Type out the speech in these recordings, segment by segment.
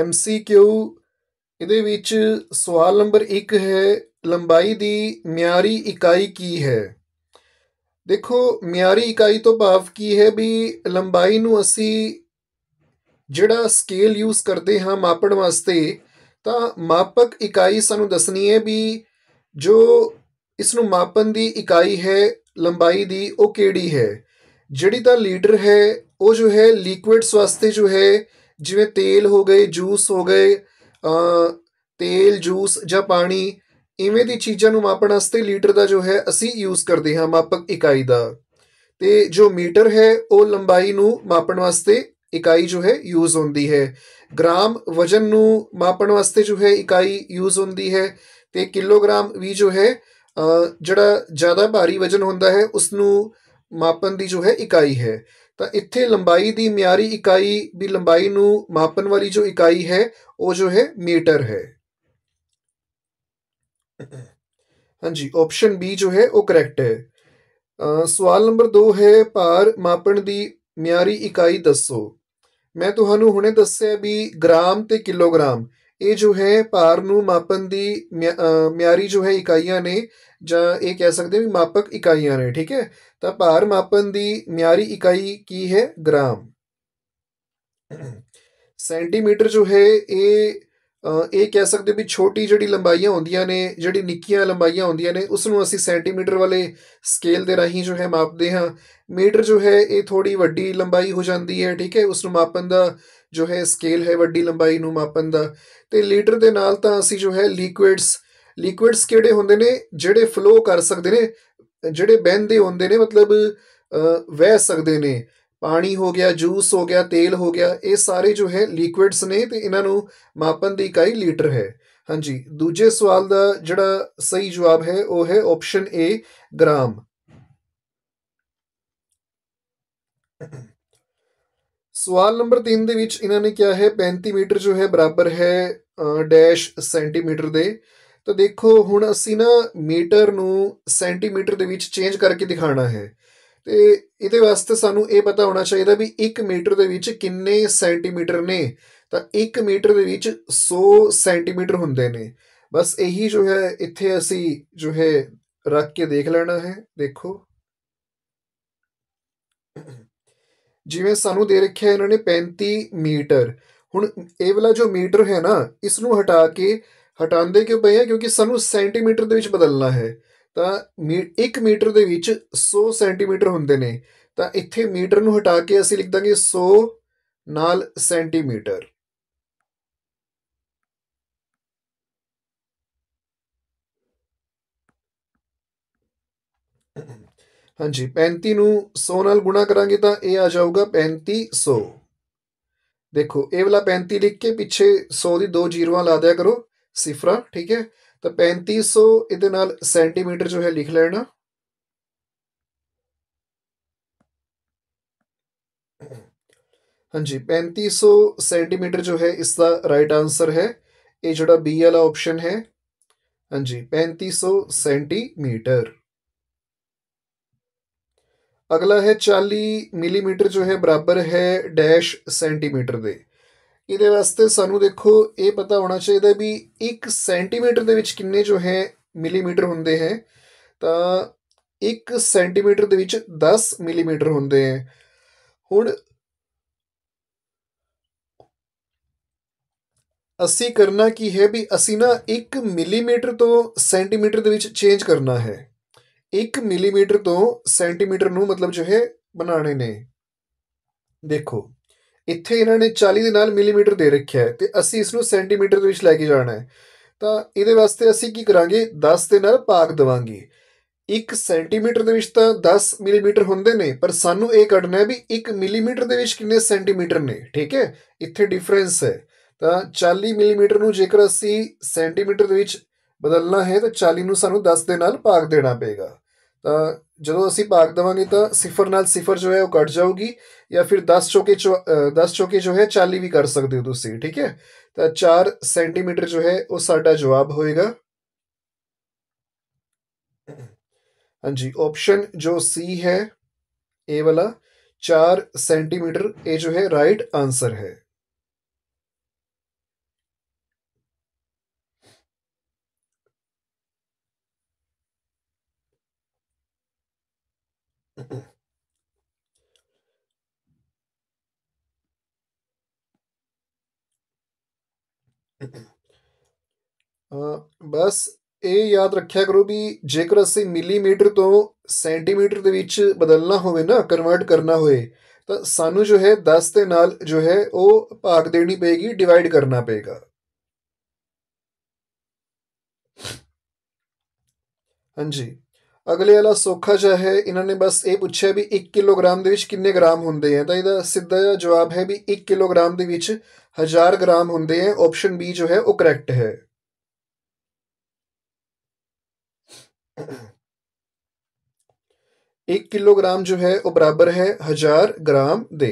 MCQ ਇਹਦੇ ਵਿੱਚ ਸਵਾਲ ਨੰਬਰ 1 ਹੈ ਲੰਬਾਈ ਦੀ ਮਿਆਰੀ ਇਕਾਈ ਕੀ ਹੈ ਦੇਖੋ ਮਿਆਰੀ ਇਕਾਈ ਤੋਂ ਭਾਵ ਕੀ ਹੈ ਵੀ ਲੰਬਾਈ ਨੂੰ ਅਸੀਂ ਜਿਹੜਾ ਸਕੇਲ ਯੂਜ਼ ਕਰਦੇ ਹਾਂ ਮਾਪਣ ਵਾਸਤੇ ਤਾਂ ਮਾਪਕ ਇਕਾਈ ਸਾਨੂੰ ਦੱਸਣੀ ਹੈ ਵੀ ਜੋ ਇਸ ਨੂੰ ਮਾਪਣ ਦੀ ਇਕਾਈ ਹੈ ਲੰਬਾਈ ਦੀ ਉਹ ਕਿਹੜੀ ਹੈ ਜਿਹੜੀ ਤਾਂ ਲੀਟਰ ਹੈ ਉਹ ਜੋ ਹੈ ਲਿਕੁਇਡਸ ਵਾਸਤੇ ਜੋ ਹੈ ਜਿਵੇਂ ਤੇਲ ਹੋ ਗਏ ਜੂਸ ਹੋ ਗਏ ਤੇਲ ਜੂਸ ਜਾਂ ਪਾਣੀ ਇਵੇਂ ਦੀ ਚੀਜ਼ਾਂ ਨੂੰ ਮਾਪਣ ਵਾਸਤੇ ਲੀਟਰ ਦਾ ਜੋ ਹੈ ਅਸੀਂ ਯੂਜ਼ ਕਰਦੇ ਹਾਂ ਮਾਪਕ ਇਕਾਈ ਦਾ ਤੇ ਜੋ ਮੀਟਰ ਹੈ ਉਹ ਲੰਬਾਈ ਨੂੰ ਮਾਪਣ ਵਾਸਤੇ ਇਕਾਈ ਜੋ ਹੈ ਯੂਜ਼ ਹੁੰਦੀ ਹੈ ਗ੍ਰਾਮ ਵਜਨ ਨੂੰ ਮਾਪਣ ਵਾਸਤੇ ਜੋ ਹੈ ਇਕਾਈ ਯੂਜ਼ ਹੁੰਦੀ ਹੈ ਤੇ ਕਿਲੋਗ੍ਰਾਮ ਵੀ ਜੋ ਹੈ ਜਿਹੜਾ ਜ਼ਿਆਦਾ ਭਾਰੀ ਵਜਨ ਹੁੰਦਾ ਹੈ ਉਸ ਨੂੰ ਮਾਪਣ ਦੀ ਜੋ ਹੈ ਇਕਾਈ ਹੈ ਤਾਂ ਇੱਥੇ ਲੰਬਾਈ ਦੀ ਮਿਆਰੀ ਇਕਾਈ ਵੀ ਲੰਬਾਈ ਨੂੰ ਮਾਪਣ ਵਾਲੀ ਜੋ ਇਕਾਈ ਹੈ ਉਹ ਜੋ ਹੈ ਮੀਟਰ ਹੈ ਹਾਂਜੀ ਆਪਸ਼ਨ ਬੀ ਜੋ ਹੈ ਉਹ ਕਰੈਕਟ ਹੈ ਸਵਾਲ ਨੰਬਰ 2 ਹੈ ਭਾਰ ਮਾਪਣ ਦੀ ਮਿਆਰੀ ਇਕਾਈ ਦੱਸੋ ਮੈਂ ਤੁਹਾਨੂੰ ਹੁਣੇ ਦੱਸਿਆ ਵੀ ਗ੍ਰਾਮ ਤੇ ਕਿਲੋਗ੍ਰਾਮ ਇਹ ਜੋ ਹੈ ਭਾਰ ਨੂੰ ਮਾਪਣ ਦੀ ਮਿਆਰੀ ਜੋ ਹੈ ਇਕਾਈਆਂ ਨੇ ਜਾਂ ਇਹ ਕਹਿ ਸਕਦੇ ਵੀ ਮਾਪਕ ਇਕਾਈਆਂ ਨੇ ਠੀਕ ਹੈ ਤਾਂ ਭਾਰ ਮਾਪਣ ਦੀ ਮਿਆਰੀ ਇਕਾਈ ਕੀ ਹੈ ਗ੍ਰਾਮ ਸੈਂਟੀਮੀਟਰ ਜੋ ਹੈ ਇਹ ਇਹ ਕਹਿ ਸਕਦੇ ਵੀ ਛੋਟੀ ਜਿਹੜੀ ਲੰਬਾਈਆਂ ਹੁੰਦੀਆਂ ਨੇ ਜਿਹੜੀ ਨਿੱਕੀਆਂ ਲੰਬਾਈਆਂ ਹੁੰਦੀਆਂ ਨੇ ਉਸ ਨੂੰ ਅਸੀਂ ਸੈਂਟੀਮੀਟਰ ਵਾਲੇ ਸਕੇਲ ਦੇ ਰਾਹੀਂ ਜੋ ਹੈ ਮਾਪਦੇ ਹਾਂ ਮੀਟਰ ਜੋ ਹੈ ਇਹ ਥੋੜੀ ਵੱਡੀ ਲੰਬਾਈ ਹੋ ਜਾਂਦੀ ਹੈ ਠੀਕ ਹੈ ਉਸ ਨੂੰ ਮਾਪਣ ਦਾ ਜੋ ਹੈ ਸਕੇਲ ਹੈ ਵੱਡੀ ਲੰਬਾਈ ਨੂੰ ਮਾਪਣ ਦਾ ਤੇ ਲੀਟਰ ਦੇ ਨਾਲ ਤਾਂ ਅਸੀਂ ਜੋ ਹੈ ਲਿਕੁਇਡਸ ਲਿਕੁਇਡਸ ਕਿਹੜੇ ਹੁੰਦੇ ਨੇ ਜਿਹੜੇ ਫਲੋ ਕਰ ਸਕਦੇ ਨੇ ਜਿਹੜੇ ਬਹਿੰਦੇ ਹੁੰਦੇ ਨੇ ਮਤਲਬ ਵਹਿ ਸਕਦੇ ਨੇ ਪਾਣੀ ਹੋ ਗਿਆ ਜੂਸ ਹੋ ਗਿਆ ਤੇਲ ਹੋ ਗਿਆ ਇਹ ਸਾਰੇ ਜੋ ਹੈ ਲਿਕੁਇਡਸ ਨੇ ਤੇ ਇਹਨਾਂ ਨੂੰ ਮਾਪਨ ਦੀ ਇਕਾਈ ਲੀਟਰ ਹੈ ਹਾਂਜੀ ਦੂਜੇ ਸਵਾਲ ਦਾ ਜਿਹੜਾ ਸਹੀ ਜਵਾਬ ਹੈ ਉਹ ਹੈ ਆਪਸ਼ਨ ਏ ਗ੍ਰਾਮ ਸਵਾਲ ਨੰਬਰ 3 ਦੇ ਵਿੱਚ ਇਹਨਾਂ ਨੇ ਕਿਹਾ ਹੈ 35 ਮੀਟਰ ਜੋ ਹੈ ਬਰਾਬਰ ਹੈ ਡੈਸ਼ ਸੈਂਟੀਮੀਟਰ ਦੇ ਤਾਂ ਦੇਖੋ ਹੁਣ ਅਸੀਂ ਨਾ ਮੀਟਰ ਨੂੰ ਸੈਂਟੀਮੀਟਰ ਦੇ ਵਿੱਚ ਚੇਂਜ ਕਰਕੇ ਦਿਖਾਣਾ ਹੈ ਤੇ ਇਹਦੇ ਵਾਸਤੇ ਸਾਨੂੰ ਇਹ ਪਤਾ ਹੋਣਾ ਚਾਹੀਦਾ ਵੀ 1 ਮੀਟਰ ਦੇ ਵਿੱਚ ਕਿੰਨੇ ਸੈਂਟੀਮੀਟਰ ਨੇ ਤਾਂ 1 ਮੀਟਰ ਦੇ ਵਿੱਚ 100 ਸੈਂਟੀਮੀਟਰ ਹੁੰਦੇ ਨੇ ਬਸ ਇਹੀ ਜੋ ਹੈ ਇੱਥੇ ਅਸੀਂ ਜੋ ਹੈ ਰੱਖ ਕੇ ਦੇਖ ਲੈਣਾ ਹੈ ਦੇਖੋ ਜਿਵੇਂ ਸਾਨੂੰ ਦੇ ਰੱਖਿਆ ਇਹਨਾਂ ਨੇ 35 ਮੀਟਰ ਹੁਣ ਇਹ ਵਾਲਾ ਜੋ ਮੀਟਰ ਹੈ ਨਾ ਇਸ ਨੂੰ ਹਟਾ ਕੇ ਹਟਾਉਂਦੇ ਕਿਉਂ ਪਏ ਆ ਕਿਉਂਕਿ ਸਾਨੂੰ ਸੈਂਟੀਮੀਟਰ ਦੇ ਵਿੱਚ ਬਦਲਣਾ ਹੈ ਤਾਂ 1 ਮੀਟਰ ਦੇ ਵਿੱਚ 100 ਸੈਂਟੀਮੀਟਰ ਹੁੰਦੇ ਨੇ ਤਾਂ ਇੱਥੇ ਮੀਟਰ ਨੂੰ ਹਟਾ ਕੇ ਅਸੀਂ ਲਿਖ ਦਾਂਗੇ 100 ਨਾਲ ਸੈਂਟੀਮੀਟਰ ਹਾਂਜੀ 35 ਨੂੰ 100 ਨਾਲ ਗੁਣਾ ਕਰਾਂਗੇ ਤਾਂ ਇਹ ਆ ਜਾਊਗਾ 3500 ਦੇਖੋ ਇਹ ਵਾਲਾ 35 ਲਿਖ ਕੇ ਪਿੱਛੇ 100 ਦੀ ਦੋ ਜ਼ੀਰੋਆਂ ਲਾ ਦਿਆ ਕਰੋ ਸਿਫਰਾ ਠੀਕ ਹੈ तो पैंती सौ ये सेंटीमीटर जो है लिख लेना हाँ जी पैंती सौ सेंटीमीटर जो है इसका राइट आंसर है ये जोड़ा बी वाला ऑप्शन है हाँ जी पैंती सौ सेंटीमीटर अगला है चाली मिलीमीटर जो है बराबर है डैश सेंटीमीटर दे ਇਹਦੇ ਵਾਸਤੇ ਸਾਨੂੰ ਦੇਖੋ ਇਹ ਪਤਾ ਹੋਣਾ ਚਾਹੀਦਾ ਵੀ 1 ਸੈਂਟੀਮੀਟਰ ਦੇ ਵਿੱਚ ਕਿੰਨੇ ਜੋ ਹੈ ਮਿਲੀਮੀਟਰ ਹੁੰਦੇ ਹੈ ਤਾਂ 1 ਸੈਂਟੀਮੀਟਰ ਦੇ ਵਿੱਚ 10 ਮਿਲੀਮੀਟਰ ਹੁੰਦੇ ਹੈ ਹੁਣ ਅਸੀਂ ਕਰਨਾ ਕੀ ਹੈ ਵੀ ਅਸੀਂ ਨਾ 1 ਮਿਲੀਮੀਟਰ ਤੋਂ ਸੈਂਟੀਮੀਟਰ ਦੇ ਵਿੱਚ ਚੇਂਜ ਕਰਨਾ ਹੈ 1 ਮਿਲੀਮੀਟਰ ਤੋਂ ਸੈਂਟੀਮੀਟਰ ਨੂੰ ਮਤਲਬ ਜੋ ਹੈ ਬਣਾਣੇ ਨੇ ਦੇਖੋ ਇੱਥੇ ਇਹਨਾਂ ਨੇ 40 ਦੇ ਨਾਲ ਮਿਲੀਮੀਟਰ ਦੇ ਰੱਖਿਆ ਹੈ ਤੇ ਅਸੀਂ ਇਸ ਨੂੰ ਸੈਂਟੀਮੀਟਰ ਦੇ ਵਿੱਚ ਲੈ ਕੇ ਜਾਣਾ ਹੈ ਤਾਂ ਇਹਦੇ ਵਾਸਤੇ ਅਸੀਂ ਕੀ ਕਰਾਂਗੇ 10 ਦੇ ਨਾਲ ਭਾਗ ਦਵਾਂਗੇ 1 ਸੈਂਟੀਮੀਟਰ ਦੇ ਵਿੱਚ ਤਾਂ 10 ਮਿਲੀਮੀਟਰ ਹੁੰਦੇ ਨੇ ਪਰ ਸਾਨੂੰ ਇਹ ਕੱਢਣਾ ਹੈ ਵੀ 1 ਮਿਲੀਮੀਟਰ ਦੇ ਵਿੱਚ ਕਿੰਨੇ ਸੈਂਟੀਮੀਟਰ ਨੇ ਠੀਕ ਹੈ ਇੱਥੇ ਡਿਫਰੈਂਸ ਹੈ ਤਾਂ 40 ਮਿਲੀਮੀਟਰ ਨੂੰ ਜੇਕਰ ਅਸੀਂ ਸੈਂਟੀਮੀਟਰ ਦੇ ਵਿੱਚ ਬਦਲਣਾ ਹੈ ਤਾਂ 40 ਨੂੰ ਸਾਨੂੰ 10 ਦੇ ਨਾਲ ਭਾਗ ਦੇਣਾ ਪਏਗਾ जो असं भाग देवे तो सिफर न सिफर जो है वह कट जाऊगी या फिर दस चौके चौ दस चौके जो है चाली भी कर सकते हो तुम ठीक है तो चार सेंटीमीटर जो है वह साढ़ा जवाब होएगा हाँ जी ऑप्शन जो सी है ए वाला चार सेंटीमीटर ये जो है राइट आंसर है ਬਸ ਇਹ ਯਾਦ ਰੱਖਿਆ ਕਰੋ ਵੀ ਜੇਕਰ ਅਸੀਂ ਮਿਲੀਮੀਟਰ ਤੋਂ ਸੈਂਟੀਮੀਟਰ ਦੇ ਵਿੱਚ ਬਦਲਣਾ ਹੋਵੇ ਨਾ ਕਨਵਰਟ ਕਰਨਾ ਹੋਵੇ ਤਾਂ ਸਾਨੂੰ ਜੋ ਹੈ 10 ਦੇ ਨਾਲ ਜੋ ਹੈ ਉਹ ਭਾਗ ਦੇਣੀ ਪਏਗੀ ਡਿਵਾਈਡ ਕਰਨਾ ਪਏਗਾ ਹਾਂਜੀ ਅਗਲੇ ਵਾਲਾ ਸੌਖਾ ਜਿਹਾ ਹੈ ਇਹਨਾਂ ਨੇ ਬਸ ਇਹ ਪੁੱਛਿਆ ਵੀ 1 ਕਿਲੋਗ੍ਰਾਮ ਦੇ ਵਿੱਚ ਕਿੰਨੇ ਗ੍ਰਾਮ ਹੁੰਦੇ ਆ ਤਾਂ ਇਹਦਾ ਸਿੱਧਾ ਜਿਹਾ ਜਵਾਬ ਹੈ ਵੀ 1 ਕਿਲੋਗ੍ਰਾਮ ਦੇ ਵਿੱਚ 1000 ਗ੍ਰਾਮ ਹੁੰਦੇ ਆ ਆਪਸ਼ਨ ਬੀ ਜੋ ਹੈ ਉਹ ਕਰੈਕਟ ਹੈ एक किलोग्राम जो है वो बराबर है हजार ग्राम दे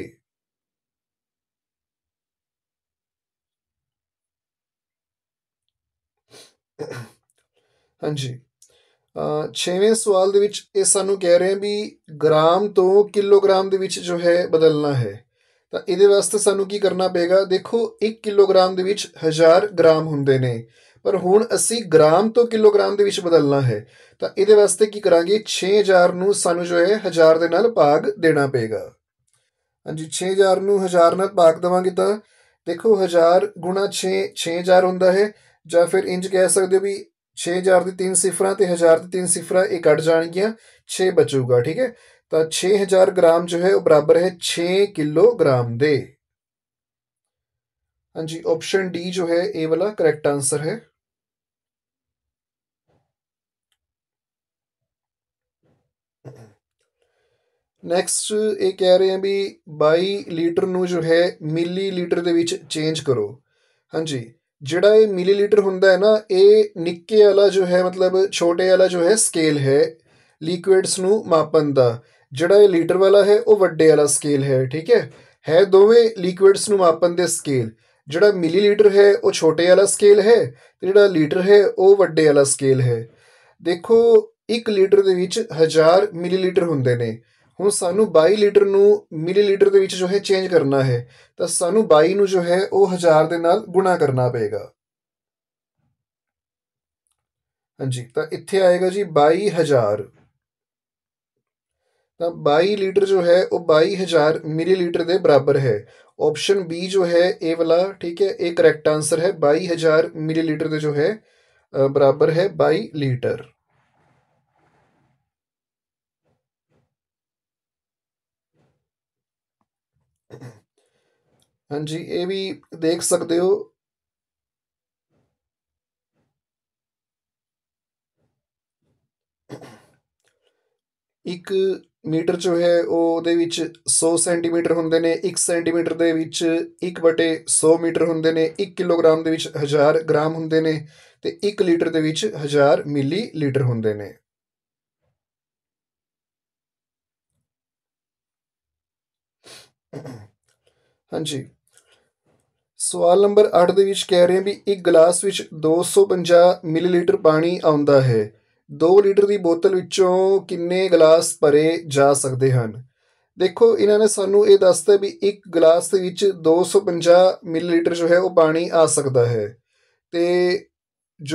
ਹਾਂਜੀ जी ਛੇਵੇਂ ਸਵਾਲ ਦੇ ਵਿੱਚ ਇਹ ਸਾਨੂੰ ਕਹਿ ਰਹੇ ਆ ਵੀ ਗ੍ਰਾਮ ਤੋਂ ਕਿਲੋਗ੍ਰਾਮ ਦੇ ਵਿੱਚ ਜੋ ਹੈ ਬਦਲਣਾ ਹੈ ਤਾਂ ਇਹਦੇ ਵਾਸਤੇ ਸਾਨੂੰ ਕੀ ਕਰਨਾ ਪਏਗਾ ਦੇਖੋ 1 ਕਿਲੋਗ੍ਰਾਮ ਦੇ ਵਿੱਚ 1000 ਗ੍ਰਾਮ ਹੁੰਦੇ ਨੇ ਪਰ ਹੁਣ ਅਸੀਂ ਗ੍ਰਾਮ ਤੋਂ ਕਿਲੋਗ੍ਰਾਮ ਦੇ ਵਿੱਚ ਬਦਲਣਾ ਹੈ ਤਾਂ ਇਹਦੇ ਵਾਸਤੇ ਕੀ ਕਰਾਂਗੇ 6000 ਨੂੰ ਸਾਨੂੰ ਜੋ ਹੈ 1000 ਦੇ ਨਾਲ ਭਾਗ ਦੇਣਾ ਪਏਗਾ ਹਾਂਜੀ 6000 ਨੂੰ 1000 ਨਾਲ ਭਾਗ ਦਵਾਂਗੇ ਤਾਂ ਦੇਖੋ 1000 6 6000 ਹੁੰਦਾ ਹੈ ਜਾਂ ਫਿਰ ਇੰਜ ਕਹਿ ਸਕਦੇ ਹੋ ਵੀ 6000 ਦੀ 3 ਸਿਫਰਾਂ ਤੇ 1000 ਦੀ 3 ਸਿਫਰਾਂ ਇਹ ਕੱਟ ਜਾਣਗੀਆਂ 6 ਬਚੂਗਾ ਠੀਕ ਹੈ ਤਾਂ 6000 ਗ੍ਰਾਮ ਜੋ ਹੈ ਉਹ ਬਰਾਬਰ ਹੈ 6 ਕਿਲੋਗ੍ਰਾਮ ਦੇ ਹਾਂਜੀ ਆਪਸ਼ਨ ਡੀ ਜੋ ਹੈ ਇਹ ਵਾਲਾ ਕਰੈਕਟ ਆਨਸਰ ਹੈ ਨੈਕਸਟ ਇਹ ਕਹਿ ਰਹੇ ਆ ਵੀ 22 ਲੀਟਰ ਨੂੰ ਜੋ ਹੈ ਮਿਲੀ ਲੀਟਰ ਦੇ ਵਿੱਚ ਚੇਂਜ ਕਰੋ ਹਾਂਜੀ ਜਿਹੜਾ ਇਹ ਮਿਲੀਲੀਟਰ ਹੁੰਦਾ ਹੈ ਨਾ ਇਹ ਨਿੱਕੇ ਵਾਲਾ ਜੋ ਹੈ ਮਤਲਬ ਛੋਟੇ ਵਾਲਾ ਜੋ ਹੈ ਸਕੇਲ ਹੈ ਲਿਕਵਿਡਸ ਨੂੰ ਮਾਪਣ ਦਾ ਜਿਹੜਾ ਇਹ ਲੀਟਰ ਵਾਲਾ ਹੈ ਉਹ ਵੱਡੇ ਵਾਲਾ ਸਕੇਲ ਹੈ ਠੀਕ ਹੈ ਹੈ ਦੋਵੇਂ ਲਿਕਵਿਡਸ ਨੂੰ ਮਾਪਣ ਦੇ ਸਕੇਲ ਜਿਹੜਾ ਮਿਲੀਲੀਟਰ ਹੈ ਉਹ ਛੋਟੇ ਵਾਲਾ ਸਕੇਲ ਹੈ ਤੇ ਜਿਹੜਾ ਲੀਟਰ ਹੈ ਉਹ ਵੱਡੇ ਵਾਲਾ ਸਕੇਲ ਹੈ ਦੇਖੋ 1 ਲੀਟਰ ਦੇ ਵਿੱਚ 1000 ਮਿਲੀਲੀਟਰ ਹੁੰਦੇ ਨੇ ਹੁਣ ਸਾਨੂੰ 22 ਲੀਟਰ ਨੂੰ ਮਿਲੀਲੀਟਰ ਦੇ ਵਿੱਚ ਜੋ ਹੈ ਚੇਂਜ ਕਰਨਾ ਹੈ ਤਾਂ ਸਾਨੂੰ 22 ਨੂੰ ਜੋ ਹੈ ਉਹ 1000 ਦੇ ਨਾਲ ਗੁਣਾ ਕਰਨਾ ਪਏਗਾ ਹਾਂਜੀ ਤਾਂ ਇੱਥੇ ਆਏਗਾ ਜੀ 22000 ਤਾਂ 22 ਲੀਟਰ ਜੋ ਹੈ ਉਹ 22000 ਮਿਲੀਲੀਟਰ ਦੇ ਬਰਾਬਰ ਹੈ ਆਪਸ਼ਨ ਬੀ ਜੋ ਹੈ ਇਹ ਵਾਲਾ ਠੀਕ ਹੈ ਇਹ ਕਰੈਕਟ ਆਨਸਰ ਹੈ 22000 ਮਿਲੀਲੀਟਰ ਦੇ ਜੋ ਹੈ ਬਰਾਬਰ ਹੈ 22 ਲੀਟਰ ਹਾਂਜੀ ਇਹ ਵੀ ਦੇਖ ਸਕਦੇ ਹੋ ਇੱਕ ਮੀਟਰ ਜੋ ਹੈ ਉਹ ਉਹਦੇ ਵਿੱਚ 100 ਸੈਂਟੀਮੀਟਰ ਹੁੰਦੇ ਨੇ 1 ਸੈਂਟੀਮੀਟਰ ਦੇ ਵਿੱਚ 1/100 ਮੀਟਰ ਹੁੰਦੇ ਨੇ 1 ਕਿਲੋਗ੍ਰਾਮ ਦੇ ਵਿੱਚ 1000 ਗ੍ਰਾਮ ਹੁੰਦੇ ਨੇ ਤੇ 1 ਲੀਟਰ ਦੇ ਵਿੱਚ 1000 ਮਿਲੀ ਲੀਟਰ ਹੁੰਦੇ ਨੇ ਹਾਂਜੀ ਸਵਾਲ ਨੰਬਰ 8 ਦੇ ਵਿੱਚ ਕਹਿ ਰਹੇ ਆ ਵੀ ਇੱਕ ਗਲਾਸ ਵਿੱਚ 250 ਮਿਲੀਲੀਟਰ ਪਾਣੀ ਆਉਂਦਾ ਹੈ 2 ਲੀਟਰ ਦੀ ਬੋਤਲ ਵਿੱਚੋਂ ਕਿੰਨੇ ਗਲਾਸ ਭਰੇ ਜਾ ਸਕਦੇ ਹਨ ਦੇਖੋ ਇਹਨਾਂ ਨੇ ਸਾਨੂੰ ਇਹ ਦੱਸਤਾ ਵੀ ਇੱਕ ਗਲਾਸ ਦੇ ਵਿੱਚ 250 ਮਿਲੀਲੀਟਰ ਜੋ ਹੈ ਉਹ ਪਾਣੀ ਆ ਸਕਦਾ ਹੈ ਤੇ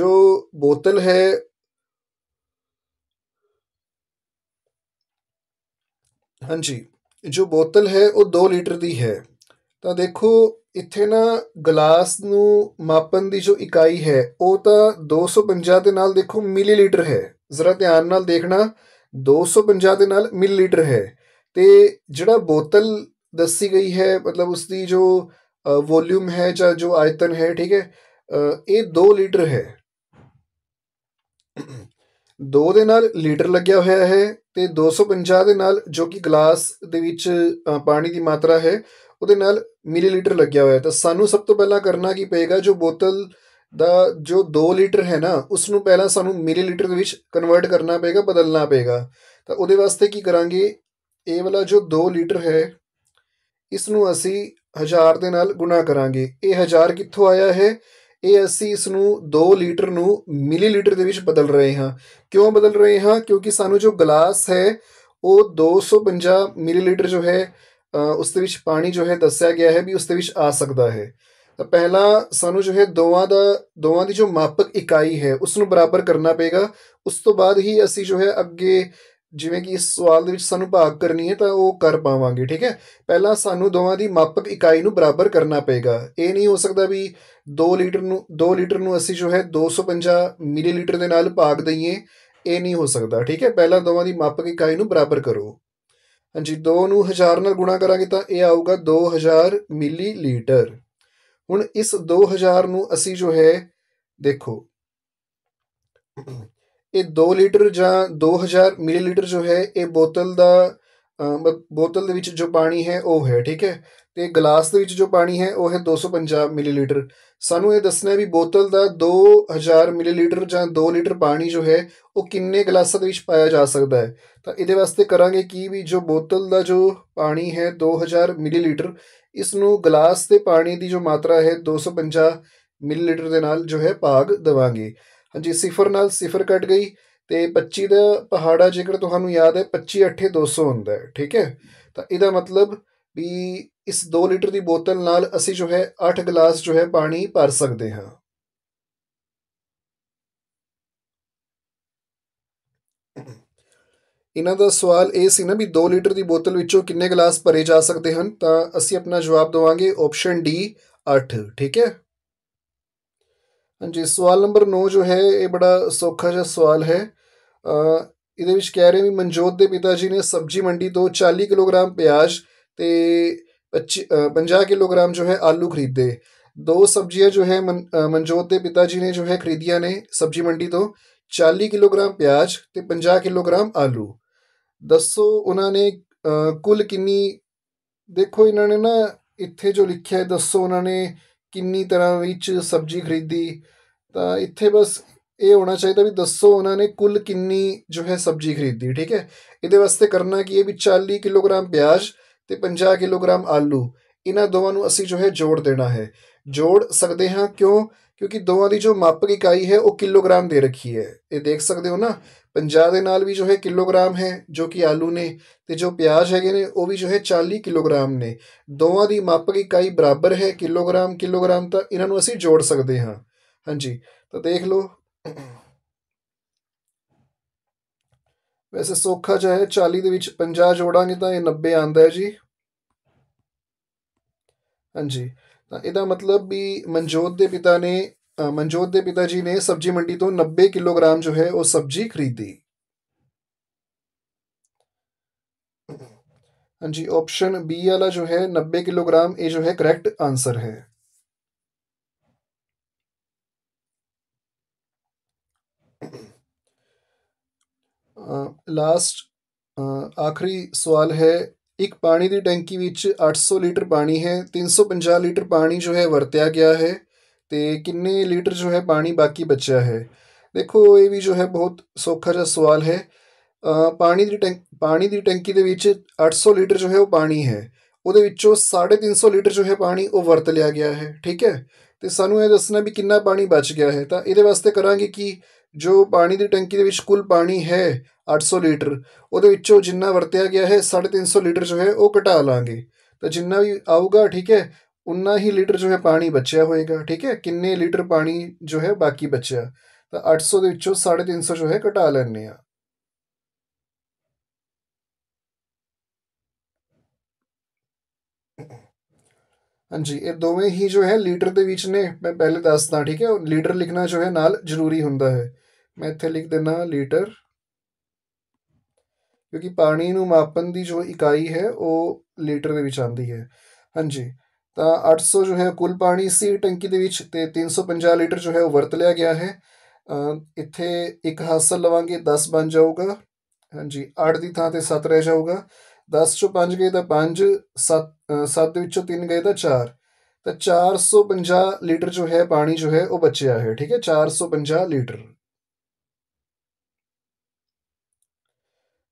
ਜੋ ਬੋਤਲ ਹੈ ਹਾਂਜੀ ਜੋ ਬੋਤਲ ਹੈ ਉਹ 2 ਲੀਟਰ ਦੀ ਹੈ ਤਾਂ ਦੇਖੋ ਇੱਥੇ ਨਾ ਗਲਾਸ ਨੂੰ ਮਾਪਣ ਦੀ ਜੋ ਇਕਾਈ ਹੈ ਉਹ ਤਾਂ 250 ਦੇ ਨਾਲ ਦੇਖੋ ਮਿਲੀਲੀਟਰ ਹੈ ਜ਼ਰਾ ਧਿਆਨ ਨਾਲ ਦੇਖਣਾ 250 ਦੇ ਨਾਲ ਮਿਲੀਲੀਟਰ ਹੈ ਤੇ ਜਿਹੜਾ ਬੋਤਲ ਦੱਸੀ ਗਈ ਹੈ ਮਤਲਬ ਉਸ ਦੀ ਜੋ ਵੋਲਿਊਮ ਹੈ ਜਾਂ ਜੋ ਆਇਤਨ ਹੈ ਠੀਕ ਹੈ ਇਹ 2 ਲੀਟਰ ਹੈ 2 ਦੇ ਨਾਲ ਲੀਟਰ ਲੱਗਿਆ ਹੋਇਆ ਹੈ ਤੇ 250 ਦੇ ਨਾਲ ਜੋ ਕਿ ਗਲਾਸ ਦੇ ਵਿੱਚ ਪਾਣੀ ਦੀ ਮਾਤਰਾ ਹੈ ਉਹਦੇ ਨਾਲ ਮਿਲੀਲੀਟਰ ਲੱਗਿਆ ਹੋਇਆ ਤਾਂ ਸਾਨੂੰ ਸਭ ਤੋਂ ਪਹਿਲਾਂ ਕਰਨਾ ਕੀ ਪਏਗਾ ਜੋ ਬੋਤਲ ਦਾ ਜੋ 2 ਲੀਟਰ ਹੈ ਨਾ ਉਸ ਨੂੰ ਪਹਿਲਾਂ ਸਾਨੂੰ ਮਿਲੀਲੀਟਰ ਦੇ ਵਿੱਚ ਕਨਵਰਟ ਕਰਨਾ ਪਏਗਾ ਬਦਲਣਾ ਪਏਗਾ ਤਾਂ ਉਹਦੇ ਵਾਸਤੇ ਕੀ ਕਰਾਂਗੇ ਇਹ ਵਾਲਾ ਜੋ 2 ਲੀਟਰ ਹੈ ਇਸ ਨੂੰ ਅਸੀਂ 1000 ਦੇ ਨਾਲ ਗੁਣਾ ਕਰਾਂਗੇ ਇਹ 1000 ਕਿੱਥੋਂ ਆਇਆ ਹੈ ਇਹ ਅਸੀਂ ਇਸ ਨੂੰ 2 ਲੀਟਰ ਨੂੰ ਮਿਲੀਲੀਟਰ ਦੇ ਵਿੱਚ ਬਦਲ ਰਹੇ ਹਾਂ ਕਿਉਂ ਬਦਲ ਰਹੇ ਹਾਂ ਕਿਉਂਕਿ ਸਾਨੂੰ ਜੋ ਗਲਾਸ ਹੈ ਉਹ 250 ਮਿਲੀਲੀਟਰ ਜੋ ਹੈ ਉਸ ਦੇ ਵਿੱਚ ਪਾਣੀ ਜੋ ਹੈ ਦੱਸਿਆ ਗਿਆ ਹੈ ਵੀ ਉਸ ਦੇ ਵਿੱਚ ਆ ਸਕਦਾ ਹੈ ਤਾਂ ਪਹਿਲਾਂ ਸਾਨੂੰ ਜੋ ਹੈ ਦੋਵਾਂ ਦਾ ਦੋਵਾਂ ਦੀ ਜੋ ਮਾਪਕ ਇਕਾਈ ਹੈ ਉਸ ਨੂੰ ਬਰਾਬਰ ਕਰਨਾ ਪਏਗਾ ਉਸ ਤੋਂ ਬਾਅਦ ਹੀ ਅਸੀਂ ਜੋ ਹੈ ਅੱਗੇ ਜਿਵੇਂ ਕਿ ਇਸ ਸਵਾਲ ਦੇ ਵਿੱਚ ਸਾਨੂੰ ਭਾਗ ਕਰਨੀ ਹੈ ਤਾਂ ਉਹ ਕਰ ਪਾਵਾਂਗੇ ਠੀਕ ਹੈ ਪਹਿਲਾਂ ਸਾਨੂੰ ਦੋਵਾਂ ਦੀ ਮਾਪਕ ਇਕਾਈ ਨੂੰ ਬਰਾਬਰ ਕਰਨਾ ਪਏਗਾ ਇਹ ਨਹੀਂ ਹੋ ਸਕਦਾ ਵੀ 2 ਲੀਟਰ ਨੂੰ 2 ਲੀਟਰ ਨੂੰ ਅਸੀਂ ਜੋ ਹੈ 250 ਮਿਲੀਲੀਟਰ ਦੇ ਨਾਲ ਭਾਗ ਦਈਏ ਇਹ ਨਹੀਂ ਹੋ ਸਕਦਾ ਠੀਕ ਹੈ ਪਹਿਲਾਂ ਦੋਵਾਂ ਦੀ ਮਾਪਕ ਇਕਾਈ ਨੂੰ ਬਰਾਬਰ ਕਰੋ ਹਾਂਜੀ 2 ਨੂੰ 1000 ਨਾਲ ਗੁਣਾ ਕਰਾਂਗੇ ਤਾਂ ਇਹ ਆਊਗਾ 2000 ਮਿਲੀਲੀਟਰ ਹੁਣ ਇਸ 2000 ਨੂੰ ਅਸੀਂ ਜੋ ਹੈ ਦੇਖੋ ਇਹ 2 ਲੀਟਰ ਜਾਂ 2000 ਮਿਲੀਲੀਟਰ ਜੋ ਹੈ ਇਹ ਬੋਤਲ ਦਾ ਬੋਤਲ ਦੇ ਵਿੱਚ ਜੋ ਪਾਣੀ ਹੈ ਉਹ ਹੈ ਠੀਕ ਹੈ ਤੇ ਗਲਾਸ ਦੇ ਵਿੱਚ ਜੋ ਪਾਣੀ ਹੈ ਉਹ ਹੈ 250 ਮਿਲੀਲੀਟਰ ਸਾਨੂੰ ਇਹ ਦੱਸਣਾ ਵੀ ਬੋਤਲ ਦਾ 2000 ਮਿਲੀਲੀਟਰ ਜਾਂ 2 ਲੀਟਰ ਪਾਣੀ ਜੋ ਹੈ ਉਹ ਕਿੰਨੇ ਗਲਾਸਾਂ ਦੇ ਵਿੱਚ ਪਾਇਆ ਜਾ ਸਕਦਾ ਹੈ ਤਾਂ ਇਹਦੇ ਵਾਸਤੇ ਕਰਾਂਗੇ ਕੀ ਵੀ ਜੋ ਬੋਤਲ ਦਾ ਜੋ ਪਾਣੀ ਹੈ 2000 ਮਿਲੀਲੀਟਰ ਇਸ ਨੂੰ ਗਲਾਸ ਤੇ ਪਾਣੀ ਦੀ ਜੋ ਮਾਤਰਾ ਹੈ 250 ਮਿਲੀਲੀਟਰ ਦੇ ਨਾਲ ਜੋ ਹੈ ਭਾਗ ਦਵਾਂਗੇ ਹਾਂਜੀ ਸਿਫਰ ਨਾਲ ਸਿਫਰ ਕੱਟ ਗਈ ਤੇ 25 ਦਾ ਪਹਾੜਾ ਜੇਕਰ ਤੁਹਾਨੂੰ ਯਾਦ ਹੈ 25 8 200 ਹੁੰਦਾ ਹੈ ਠੀਕ ਹੈ ਤਾਂ ਇਹਦਾ ਮਤਲਬ ਵੀ ਇਸ 2 ਲੀਟਰ ਦੀ ਬੋਤਲ ਨਾਲ ਅਸੀਂ ਜੋ ਹੈ 8 ਗਲਾਸ ਜੋ ਹੈ ਪਾਣੀ ਭਰ ਸਕਦੇ ਹਾਂ ਇਹਨਾਂ ਦਾ ਸਵਾਲ ਇਹ ਸੀ ਨਾ ਵੀ 2 ਲੀਟਰ ਦੀ ਬੋਤਲ ਵਿੱਚੋਂ ਕਿੰਨੇ ਗਲਾਸ ਭਰੇ ਜਾ ਸਕਦੇ ਹਨ ਤਾਂ ਅਸੀਂ ਆਪਣਾ ਜਵਾਬ ਦਵਾਂਗੇ ਆਪਸ਼ਨ ਡੀ 8 ਠੀਕ ਹੈ ਹਾਂਜੀ ਸਵਾਲ ਨੰਬਰ 9 ਜੋ ਹੈ ਇਹ ਬੜਾ ਸੌਖਾ ਜਿਹਾ ਸਵਾਲ ਹੈ ਅ ਇਹਦੇ ਵਿੱਚ ਕਹਿ ਰਹੇ ਵੀ ਮਨਜੋਤ ਦੇ ਪਿਤਾ ਜੀ ਨੇ ਸਬਜ਼ੀ ਮੰਡੀ ਤੋਂ 40 ਕਿਲੋਗ੍ਰਾਮ ਪਿਆਜ਼ ਤੇ पंजाह किलोग्राम जो है आलू खरीदे दो सब्जियां जो है मन, मनजोत के पिताजी ने जो है खरीदिया ने सब्जी मंडी तो ਚਾਲੀ ਕਿਲੋਗ੍ਰਾਮ ਪਿਆਜ਼ ਤੇ 50 ਕਿਲੋਗ੍ਰਾਮ ਆਲੂ ਦੱਸੋ ਉਹਨਾਂ ਨੇ ਕੁੱਲ ਕਿੰਨੀ ਦੇਖੋ ਇਹਨਾਂ ਨੇ ਨਾ ਇੱਥੇ ਜੋ ਲਿਖਿਆ ਹੈ ਦੱਸੋ ਉਹਨਾਂ ਨੇ ਕਿੰਨੀ ਤਰ੍ਹਾਂ ਵਿੱਚ ਸਬਜ਼ੀ ਖਰੀਦੀ ਤਾਂ ਇੱਥੇ ਬਸ ਇਹ ਹੋਣਾ ਚਾਹੀਦਾ ਵੀ ਦੱਸੋ ਉਹਨਾਂ ਨੇ ਕੁੱਲ ਕਿੰਨੀ ਜੋ ਹੈ ਸਬਜ਼ੀ ਖਰੀਦੀ ਠੀਕ ਹੈ ਇਹਦੇ ਵਾਸਤੇ ਕਰਨਾ ਕੀ ਹੈ ਵੀ 40 ਕਿਲੋਗ੍ਰਾਮ ਪਿਆਜ਼ ਤੇ 50 ਕਿਲੋਗ੍ਰਾਮ ਆਲੂ ਇਹਨਾਂ ਦੋਵਾਂ ਨੂੰ ਅਸੀਂ ਜੋ ਹੈ ਜੋੜ ਦੇਣਾ ਹੈ ਜੋੜ ਸਕਦੇ ਹਾਂ ਕਿਉਂ ਕਿਉਂਕਿ ਦੋਵਾਂ ਦੀ ਜੋ ਮਾਪਕ ਇਕਾਈ ਹੈ ਉਹ ਕਿਲੋਗ੍ਰਾਮ ਦੇ ਰੱਖੀ ਹੈ ਇਹ ਦੇਖ ਸਕਦੇ ਹੋ ਨਾ 50 ਦੇ ਨਾਲ ਵੀ ਜੋ ਹੈ ਕਿਲੋਗ੍ਰਾਮ ਹੈ ਜੋ ਕਿ ਆਲੂ ਨੇ ਤੇ ਜੋ ਪਿਆਜ਼ ਹੈਗੇ ਨੇ ਉਹ ਵੀ ਜੋ ਹੈ 40 ਕਿਲੋਗ੍ਰਾਮ ਨੇ ਦੋਵਾਂ ਦੀ ਮਾਪਕ ਇਕਾਈ ਬਰਾਬਰ ਹੈ ਕਿਲੋਗ੍ਰਾਮ ਕਿਲੋਗ੍ਰਾਮ ਤਾਂ ਇਹਨਾਂ ਨੂੰ ਅਸੀਂ ਜੋੜ ਸਕਦੇ ਹਾਂ ਹਾਂਜੀ ਤਾਂ ਦੇਖ ਲਓ ਵੈਸੇ ਸੋਖਾ ਚਾਹੇ 40 ਦੇ ਵਿੱਚ 50 ਜੋੜਾਂਗੇ ਤਾਂ ਇਹ 90 ਆਂਦਾ ਹੈ ਜੀ ਹਾਂਜੀ ਤਾਂ ਇਹਦਾ ਮਤਲਬ ਵੀ ਮਨਜੋਤ ਦੇ ਪਿਤਾ ਨੇ ਮਨਜੋਤ ਦੇ ਪਿਤਾ ਜੀ ਨੇ ਸਬਜ਼ੀ ਮੰਡੀ ਤੋਂ 90 ਕਿਲੋਗ੍ਰਾਮ ਜੋ ਹੈ ਉਹ ਸਬਜ਼ੀ ਖਰੀਦੀ ਹਾਂਜੀ ਆਪਸ਼ਨ ਬੀ ਵਾਲਾ ਜੋ ਹੈ 90 ਕਿਲੋਗ੍ਰਾਮ ਇਹ ਜੋ ਹੈ ਕਰੈਕਟ ਆਨਸਰ ਹੈ ਲਾਸਟ ਆਖਰੀ ਸਵਾਲ ਹੈ ਇੱਕ ਪਾਣੀ ਦੀ ਟੈਂਕੀ ਵਿੱਚ 800 ਲੀਟਰ ਪਾਣੀ ਹੈ 350 ਲੀਟਰ ਪਾਣੀ ਜੋ ਹੈ ਵਰਤਿਆ ਗਿਆ ਹੈ ਤੇ ਕਿੰਨੇ ਲੀਟਰ ਜੋ ਹੈ ਪਾਣੀ ਬਾਕੀ ਬਚਿਆ ਹੈ ਦੇਖੋ ਇਹ ਵੀ ਜੋ ਹੈ ਬਹੁਤ ਸੌਖਾ ਜਿਹਾ ਸਵਾਲ ਹੈ ਪਾਣੀ ਦੀ ਟੈਂਕ ਪਾਣੀ ਦੀ ਟੈਂਕੀ ਦੇ ਵਿੱਚ 800 ਲੀਟਰ ਜੋ ਹੈ ਉਹ ਪਾਣੀ ਹੈ ਉਹਦੇ ਵਿੱਚੋਂ 350 ਲੀਟਰ ਜੋ ਹੈ ਪਾਣੀ ਉਹ ਵਰਤ ਲਿਆ ਗਿਆ ਹੈ ਠੀਕ ਹੈ ਤੇ ਸਾਨੂੰ ਇਹ ਦੱਸਣਾ ਵੀ ਕਿੰਨਾ ਪਾਣੀ ਬਚ ਗਿਆ ਹੈ ਤਾਂ ਇਹਦੇ ਵਾਸਤੇ ਕਰਾਂਗੇ ਕਿ ਜੋ ਪਾਣੀ ਦੀ ਟੈਂਕੀ ਦੇ ਵਿੱਚ ਕੁੱਲ ਪਾਣੀ ਹੈ 800 ਲੀਟਰ ਉਹਦੇ ਵਿੱਚੋਂ ਜਿੰਨਾ ਵਰਤਿਆ ਗਿਆ ਹੈ 350 ਲੀਟਰ ਜੋ ਹੈ ਉਹ ਘਟਾ ਲਾਂਗੇ ਤਾਂ ਜਿੰਨਾ ਵੀ ਆਊਗਾ ਠੀਕ ਹੈ ਉਨਾ ਹੀ ਲੀਟਰ ਜੋ ਹੈ ਪਾਣੀ ਬਚਿਆ ਹੋਏਗਾ ਠੀਕ ਹੈ ਕਿੰਨੇ ਲੀਟਰ ਪਾਣੀ ਜੋ ਹੈ ਬਾਕੀ ਬਚਿਆ ਤਾਂ 800 ਦੇ ਵਿੱਚੋਂ 350 ਜੋ ਹੈ ਘਟਾ ਲੈਣੇ ਆ ਹਾਂਜੀ ਇਹ ਦੋਵੇਂ ਹੀ ਜੋ ਹੈ ਲੀਟਰ ਦੇ ਵਿੱਚ ਨੇ ਮੈਂ ਪਹਿਲੇ ਦੱਸਦਾ ਠੀਕ ਹੈ ਲੀਟਰ ਲਿਖਣਾ ਜੋ ਹੈ ਨਾਲ ਜ਼ਰੂਰੀ ਹੁੰਦਾ ਹੈ ਮੈਂ ਇੱਥੇ ਲਿਖ ਦਿੰਦਾ ਲੀਟਰ ਕਿਉਂਕਿ ਪਾਣੀ ਨੂੰ ਮਾਪਣ ਦੀ ਜੋ ਇਕਾਈ ਹੈ ਉਹ ਲੀਟਰ ਦੇ ਵਿੱਚ ਆਉਂਦੀ ਹੈ ਹਾਂਜੀ ਤਾਂ 800 ਜੋ ਹੈ ਕੁੱਲ ਪਾਣੀ ਸੀ ਟੈਂਕੀ ਦੇ ਵਿੱਚ ਤੇ 350 ਲੀਟਰ ਜੋ ਹੈ ਉਹ ਵਰਤ ਲਿਆ ਗਿਆ ਹੈ ਇੱਥੇ ਇੱਕ ਹਾਸਲ ਲਵਾਂਗੇ 10 ਬਣ ਜਾਊਗਾ ਹਾਂਜੀ 8 ਦੀ ਥਾਂ ਤੇ 7 ਰਹਿ ਜਾਊਗਾ 10 ਚੋਂ 5 ਗਏ ਤਾਂ 5 7 7 ਦੇ ਵਿੱਚੋਂ 3 ਗਏ ਤਾਂ 4 ਤਾਂ 450 ਲੀਟਰ ਜੋ ਹੈ ਪਾਣੀ ਜੋ ਹੈ ਉਹ ਬਚਿਆ ਹੈ ਠੀਕ ਹੈ 450 ਲੀਟਰ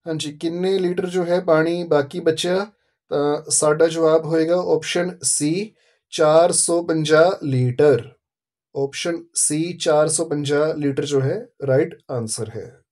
ਹਾਂਜੀ ਕਿੰਨੇ ਲੀਟਰ ਜੋ ਹੈ ਪਾਣੀ ਬਾਕੀ ਬਚਿਆ ਤਾਂ ਸਾਡਾ ਜਵਾਬ ਹੋਏਗਾ option C 450 litre option C 450 litre ਜੋ ਹੈ ਰਾਈਟ ਆਨਸਰ ਹੈ